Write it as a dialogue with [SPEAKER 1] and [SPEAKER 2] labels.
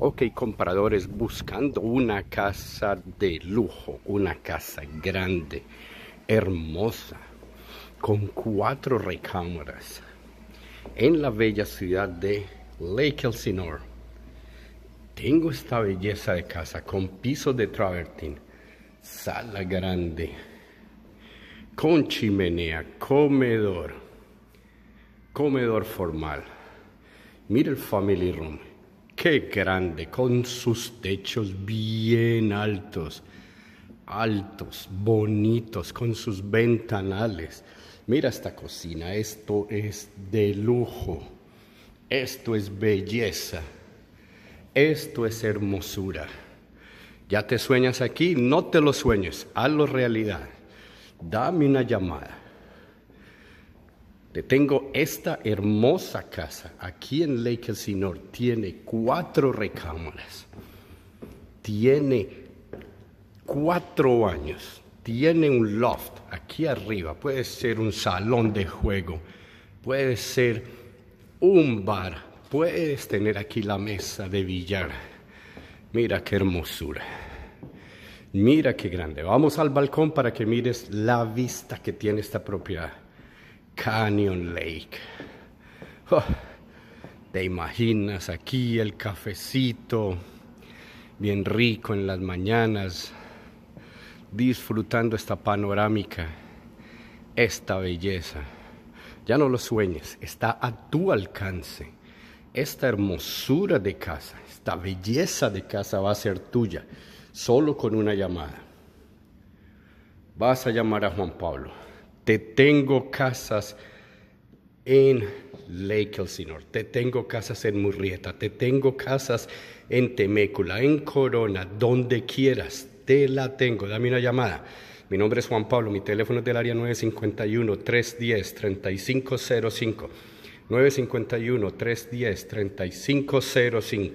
[SPEAKER 1] Ok, compradores buscando una casa de lujo, una casa grande, hermosa, con cuatro recámaras, en la bella ciudad de Lake Elsinore. Tengo esta belleza de casa con piso de travertín, sala grande, con chimenea, comedor, comedor formal. Mira el family room Qué grande, con sus techos bien altos, altos, bonitos, con sus ventanales. Mira esta cocina, esto es de lujo, esto es belleza, esto es hermosura. Ya te sueñas aquí, no te lo sueñes, hazlo realidad. Dame una llamada tengo esta hermosa casa aquí en Lake Elsinore. Tiene cuatro recámaras. Tiene cuatro años. Tiene un loft aquí arriba. Puede ser un salón de juego. Puede ser un bar. Puedes tener aquí la mesa de billar. Mira qué hermosura. Mira qué grande. Vamos al balcón para que mires la vista que tiene esta propiedad. Canyon Lake. Oh, ¿Te imaginas aquí el cafecito bien rico en las mañanas, disfrutando esta panorámica, esta belleza? Ya no lo sueñes, está a tu alcance. Esta hermosura de casa, esta belleza de casa va a ser tuya, solo con una llamada. Vas a llamar a Juan Pablo te tengo casas en Lake Elsinore, te tengo casas en Murrieta, te tengo casas en Temécula, en Corona, donde quieras, te la tengo. Dame una llamada. Mi nombre es Juan Pablo, mi teléfono es del área 951-310-3505. 951-310-3505.